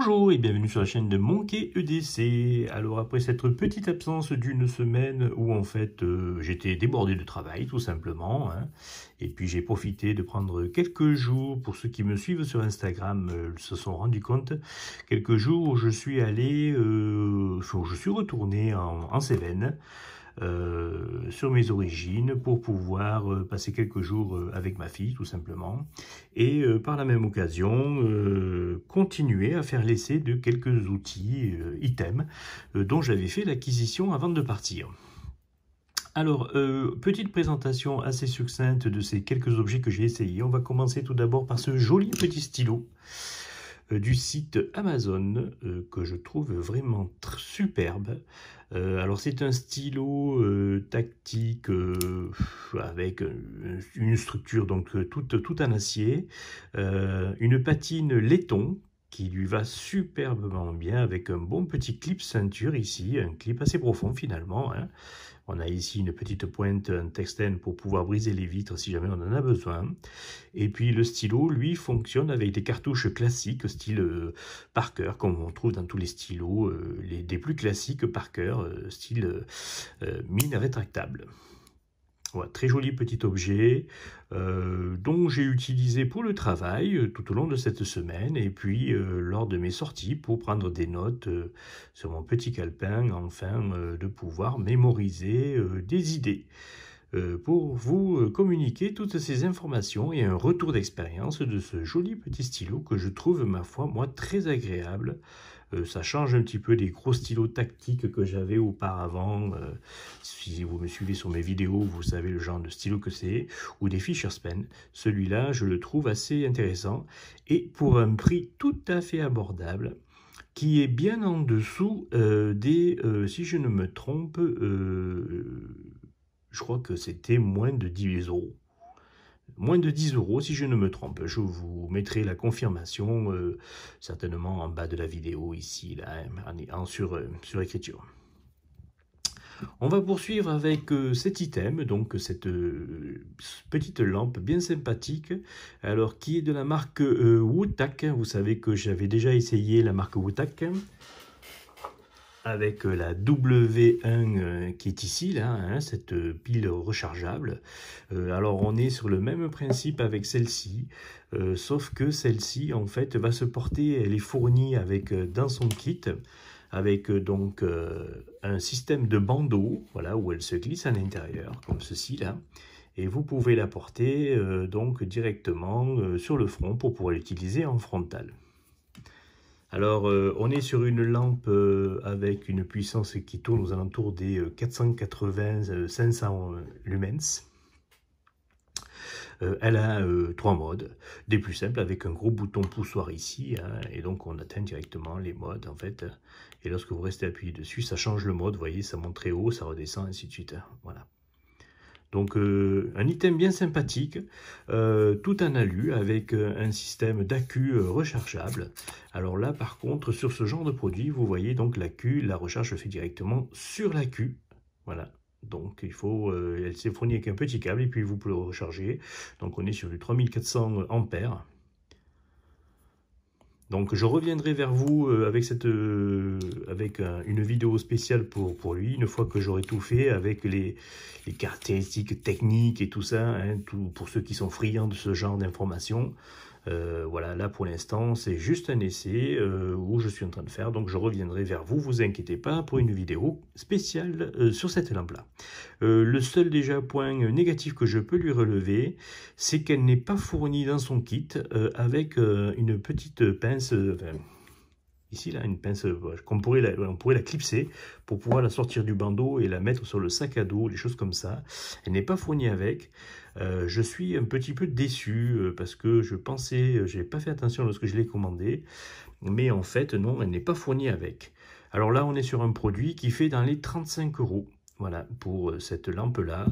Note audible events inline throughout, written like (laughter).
Bonjour et bienvenue sur la chaîne de Monkey EDC. Alors après cette petite absence d'une semaine où en fait euh, j'étais débordé de travail tout simplement, hein, et puis j'ai profité de prendre quelques jours, pour ceux qui me suivent sur Instagram euh, se sont rendus compte, quelques jours où je suis allé, euh, je suis retourné en, en Cévennes, euh, sur mes origines pour pouvoir euh, passer quelques jours euh, avec ma fille, tout simplement. Et par la même occasion, continuer à faire l'essai de quelques outils, items, dont j'avais fait l'acquisition avant de partir. Alors, petite présentation assez succincte de ces quelques objets que j'ai essayés. On va commencer tout d'abord par ce joli petit stylo. Euh, du site Amazon euh, que je trouve vraiment superbe. Euh, alors c'est un stylo tactique avec une structure donc toute, en acier, une patine laiton qui lui va superbement bien avec un bon petit clip ceinture ici, un clip assez profond finalement, hein. On a ici une petite pointe, un pour pouvoir briser les vitres si jamais on en a besoin. Et puis le stylo, lui, fonctionne avec des cartouches classiques, style euh, Parker, comme on trouve dans tous les stylos, euh, des plus classiques Parker, euh, style mine rétractable très joli petit objet euh, dont j'ai utilisé pour le travail euh, tout au long de cette semaine et puis euh, lors de mes sorties pour prendre des notes sur mon petit calepin enfin de pouvoir mémoriser des idées pour vous communiquer toutes ces informations et un retour d'expérience de ce joli petit stylo que je trouve ma foi moi très agréable euh, ça change un petit peu des gros stylos tactiques que j'avais auparavant. Euh, si vous me suivez sur mes vidéos, vous savez le genre de stylo que c'est, ou des Fisher's Pen. Celui-là, je le trouve assez intéressant et pour un prix tout à fait abordable qui est bien en dessous euh, des, si je ne me trompe, je crois que c'était moins de 10 euros moins de 10 euros si je ne me trompe. Je vous mettrai la confirmation euh, certainement en bas de la vidéo ici, là, en, sur, euh, sur écriture. On va poursuivre avec euh, cet item, donc cette petite lampe bien sympathique, alors qui est de la marque Wutak. Vous savez que j'avais déjà essayé la marque Wutak avec euh, la W1 euh, qui est ici, là, hein, cette euh, pile rechargeable. alors on est sur le même principe avec celle-ci, sauf que celle-ci en fait va se porter, elle est fournie avec, dans son kit, avec donc un système de bandeau, voilà, où elle se glisse à l'intérieur, comme ceci là et vous pouvez la porter donc directement sur le front pour pouvoir l'utiliser en frontal. Alors, euh, on est sur une lampe euh, avec une puissance qui tourne aux alentours des 480-500 euh, lumens. elle a trois modes, des plus simples avec un gros bouton poussoir ici, hein, et donc on atteint directement les modes en fait. Et lorsque vous restez appuyé dessus, ça change le mode, vous voyez, ça monte très haut, ça redescend, ainsi de suite. Hein, voilà. Donc euh, un item bien sympathique, euh, tout un alu avec euh, un système d'accu rechargeable. Alors là par contre sur ce genre de produit vous voyez donc l'accu, la recharge se fait directement sur l'accu. Voilà, donc il faut, elle s'est fournie avec un petit câble et puis vous pouvez le recharger. Donc on est sur du 3400 ampères. Donc je reviendrai vers vous euh, avec, cette, euh, avec une vidéo spéciale pour, pour lui, une fois que j'aurai tout fait avec les, les, caractéristiques techniques et tout ça, hein, tout, pour ceux qui sont friands de ce genre d'informations. Euh, voilà, là pour l'instant, c'est juste un essai euh, où je suis en train de faire, donc je reviendrai vers vous, vous inquiétez pas, pour une vidéo spéciale euh, sur cette lampe-là. le seul déjà point négatif que je peux lui relever, c'est qu'elle n'est pas fournie dans son kit avec une petite pince... ici là une pince qu'on pourrait la, pourrait la clipser pour pouvoir la sortir du bandeau et la mettre sur le sac à dos les choses comme ça elle n'est pas fournie avec euh, je suis un petit peu déçu euh, parce que je pensais, euh, je n'ai pas fait attention lorsque je l'ai commandé, mais en fait non, elle n'est pas fournie avec. Alors là, on est sur un produit qui fait dans les 35 euros. Voilà, pour cette lampe-là.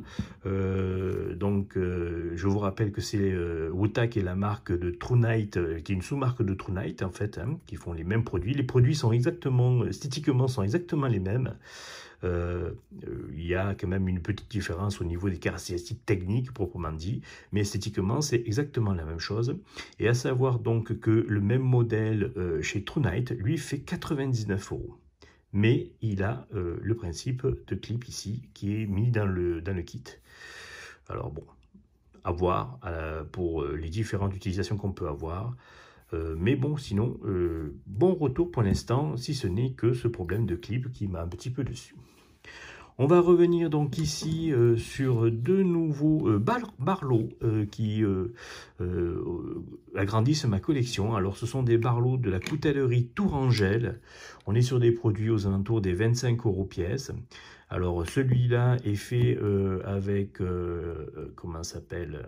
donc, je vous rappelle que c'est euh, Wuta qui est la marque de True Night, qui est une sous-marque de True Night, en fait, hein, qui font les mêmes produits. Les produits sont exactement, esthétiquement, sont exactement les mêmes. Euh, euh, il y a quand même une petite différence au niveau des caractéristiques techniques proprement dit, mais esthétiquement c'est exactement la même chose. Et à savoir donc que le même modèle euh, chez True Night, lui fait 99 euros. Mais il a le principe de clip ici qui est mis dans le, dans le kit. Alors bon, à voir pour les différentes utilisations qu'on peut avoir. Euh, mais bon, sinon, euh, bon retour pour l'instant, si ce n'est que ce problème de clip qui m'a un petit peu dessus. On va revenir donc ici euh, sur deux nouveaux barlots qui agrandissent ma collection. Alors ce sont des barlots de la coutellerie Tourangelle. On est sur des produits aux alentours des 25 euros pièce. Alors celui-là est fait avec, comment s'appelle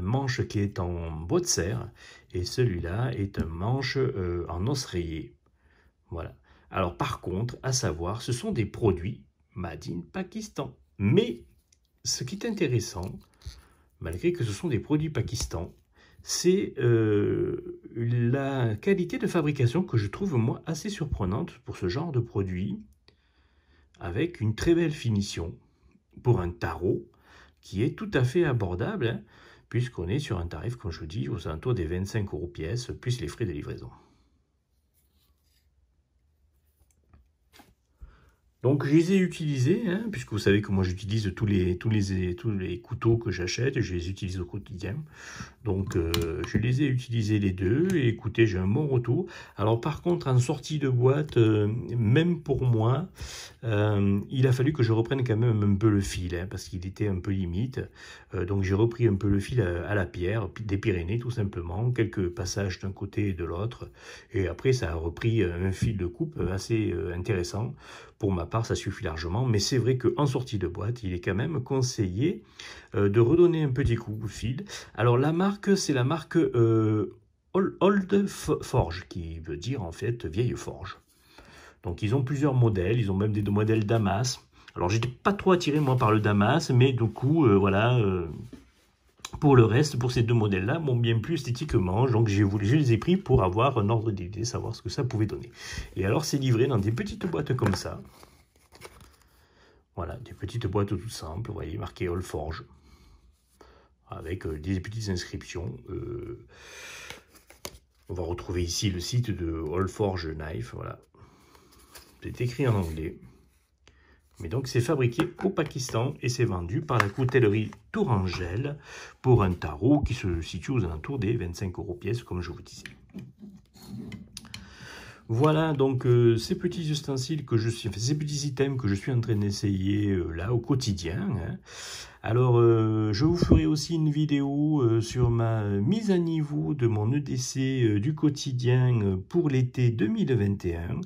manche qui est en bois de serre et celui-là est un manche euh, en os rayé. Voilà. Alors par contre, à savoir, ce sont des produits made in Pakistan. Mais ce qui est intéressant, malgré que ce sont des produits pakistan, c'est euh, la qualité de fabrication que je trouve moi assez surprenante pour ce genre de produit, avec une très belle finition pour un tarot qui est tout à fait abordable. Hein puisqu'on est sur un tarif, comme je dis, aux alentours des 25 euros pièce, plus les frais de livraison. Donc je les ai utilisés, hein, puisque vous savez que moi j'utilise tous les, tous, les, tous les couteaux que j'achète, je les utilise au quotidien. Donc euh, je les ai utilisés les deux, et écoutez, j'ai un bon retour. Alors par contre, en sortie de boîte, euh, même pour moi, euh, il a fallu que je reprenne quand même un peu le fil, hein, parce qu'il était un peu limite. donc j'ai repris un peu le fil à, la pierre, des Pyrénées tout simplement, quelques passages d'un côté et de l'autre. Et après, ça a repris un fil de coupe assez intéressant pour ma part, ça suffit largement, mais c'est vrai qu'en sortie de boîte, il est quand même conseillé euh, de redonner un petit coup de fil. Alors la marque, c'est la marque euh, Old Forge, qui veut dire en fait vieille forge. Donc ils ont plusieurs modèles, ils ont même des modèles Damas. Alors j'étais pas trop attiré moi par le Damas, mais du coup, euh, voilà... Pour le reste, pour ces deux modèles-là, m'ont bien plus esthétiquement, donc j'ai je les ai pris pour avoir un ordre d'idée, savoir ce que ça pouvait donner. Et alors, c'est livré dans des petites boîtes comme ça. Voilà, des petites boîtes tout simples, vous voyez, marquées Allforge, avec euh, des petites inscriptions. Euh, on va retrouver ici le site de Allforge Knife, voilà. C'est écrit en anglais. Mais donc c'est fabriqué au Pakistan et c'est vendu par la coutellerie Tourangelle pour un tarot qui se situe aux alentours des 25 euros pièce, comme je vous disais. Voilà donc euh, ces petits ustensiles que je suis, ces petits items que je suis en train d'essayer euh, là au quotidien. Hein. Alors euh, je vous ferai aussi une vidéo sur ma mise à niveau de mon EDC du quotidien pour l'été 2021.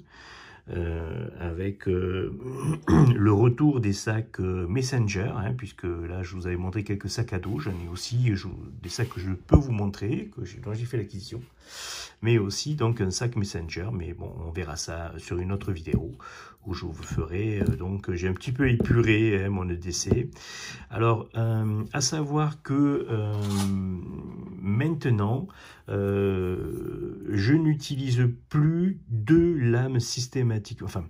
Euh, avec euh, (clears throat) le retour des sacs euh, Messenger, hein, puisque là je vous avais montré quelques sacs à dos, j'en ai aussi des sacs que je peux vous montrer, que dont j'ai fait l'acquisition, mais aussi donc un sac Messenger, mais bon on verra ça sur une autre vidéo, où je vous ferai euh, donc j'ai un petit peu épuré hein, mon EDC. Alors euh, à savoir que euh, maintenant je n'utilise plus deux lames systématiques. Enfin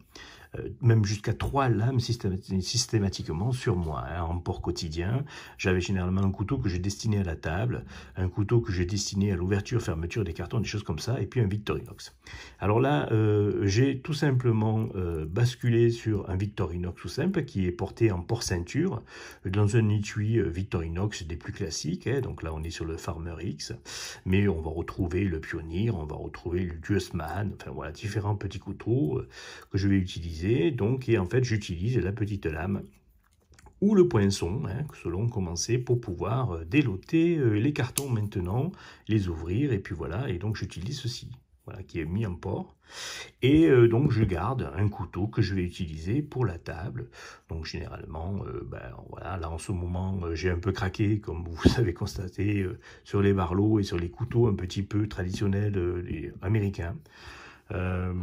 euh, même jusqu'à trois lames systématiquement sur moi, hein, en port quotidien. J'avais généralement un couteau que j'ai destiné à la table, un couteau que j'ai destiné à l'ouverture, fermeture des cartons, des choses comme ça, et puis un Victorinox. Alors là, euh, j'ai tout simplement euh, basculé sur un Victorinox tout simple qui est porté en port ceinture dans un étui Victorinox des plus classiques. Hein. donc là, on est sur le Farmer X, mais on va retrouver le Pioneer, on va retrouver le Dieussmann, enfin voilà, différents petits couteaux que je vais utiliser donc, et en fait, j'utilise la petite lame ou le poinçon, hein, selon comment c'est, pour pouvoir euh, déloter euh, les cartons maintenant, les ouvrir, et puis voilà, et donc j'utilise ceci, voilà, qui est mis en port. Et euh, donc je garde un couteau que je vais utiliser pour la table. Donc généralement, ben, voilà, là en ce moment, j'ai un peu craqué, comme vous (laughs) avez constaté, sur les barlots et sur les couteaux un petit peu traditionnels américains. Euh,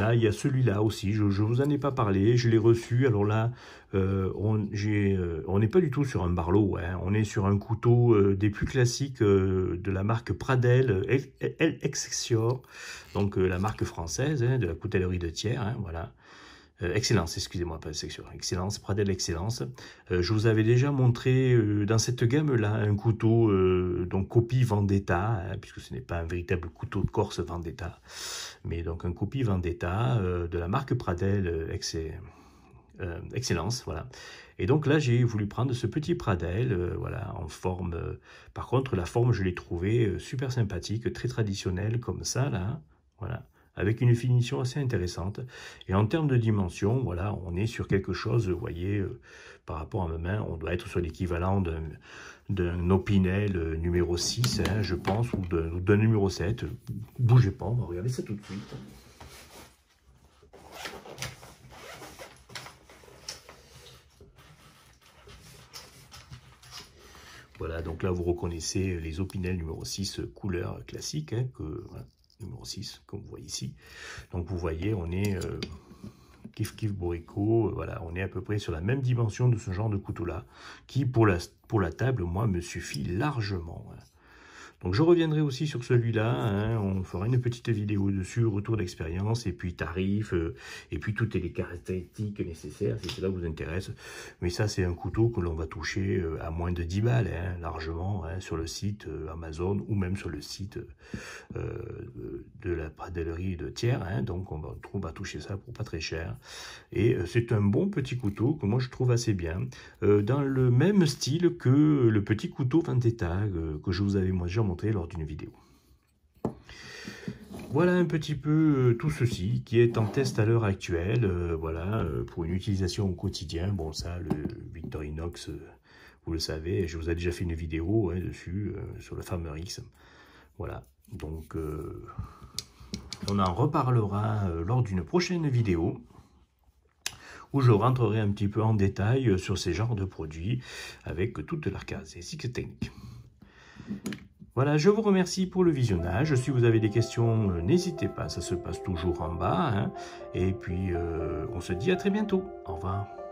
là, il y a celui-là aussi, je ne vous en ai pas parlé, je l'ai reçu. Alors là, euh, on euh, n'est pas du tout sur un Barlow, hein. on est sur un couteau des plus classiques de la marque Pradel El, donc la marque française hein, de la coutellerie de tiers, hein, voilà. Euh, excellence, excusez-moi, pas section, excellence, Pradel Excellence. Euh, je vous avais déjà montré euh, dans cette gamme-là un couteau, donc copie Vendetta, hein, puisque ce n'est pas un véritable couteau de Corse Vendetta, mais donc un copie Vendetta de la marque Pradel Excellence. voilà. Et donc là, j'ai voulu prendre ce petit Pradel, voilà, en forme. par contre, la forme, je l'ai trouvée super sympathique, très traditionnelle, comme ça, là, hein, voilà avec une finition assez intéressante. Et en termes de dimension, voilà, on est sur quelque chose, vous voyez, euh, par rapport à ma main, on doit être sur l'équivalent d'un Opinel euh, numéro 6, hein, je pense, ou d'un numéro 7. Bougez pas, on va regarder ça tout de suite. Voilà, donc là, vous reconnaissez les Opinel numéro 6 couleur classique. Hein, que, numéro 6, comme vous voyez ici. Donc vous voyez, on est euh, kif kiff kiff euh, voilà, on est à peu près sur la même dimension de ce genre de couteau-là, qui pour la, pour la table, moi, me suffit largement. Hein. Donc je reviendrai aussi sur celui-là, hein. on fera une petite vidéo dessus, retour d'expérience, et puis tarif, euh, et puis toutes les caractéristiques nécessaires, si cela vous intéresse. Mais ça c'est un couteau que l'on va toucher euh, à moins de 10 balles, hein, largement, hein, sur le site euh, Amazon, ou même sur le site de la pradellerie de tiers, donc on va, trouver toucher ça pour pas très cher. Et c'est un bon petit couteau que moi je trouve assez bien, dans le même style que le petit couteau Tag que je vous avais moi lors d'une vidéo. Voilà un petit peu euh, tout ceci qui est en test à l'heure actuelle, euh, voilà, euh, pour une utilisation au quotidien. Bon, ça, le Victorinox, vous le savez, je vous ai déjà fait une vidéo hein, dessus, sur le Farmer X. Voilà, donc on en reparlera lors d'une prochaine vidéo où je rentrerai un petit peu en détail sur ces genres de produits avec toute leur case et technique. Voilà, je vous remercie pour le visionnage. Si vous avez des questions, euh, n'hésitez pas, ça se passe toujours en bas. Hein. Et puis, euh, on se dit à très bientôt. Au revoir.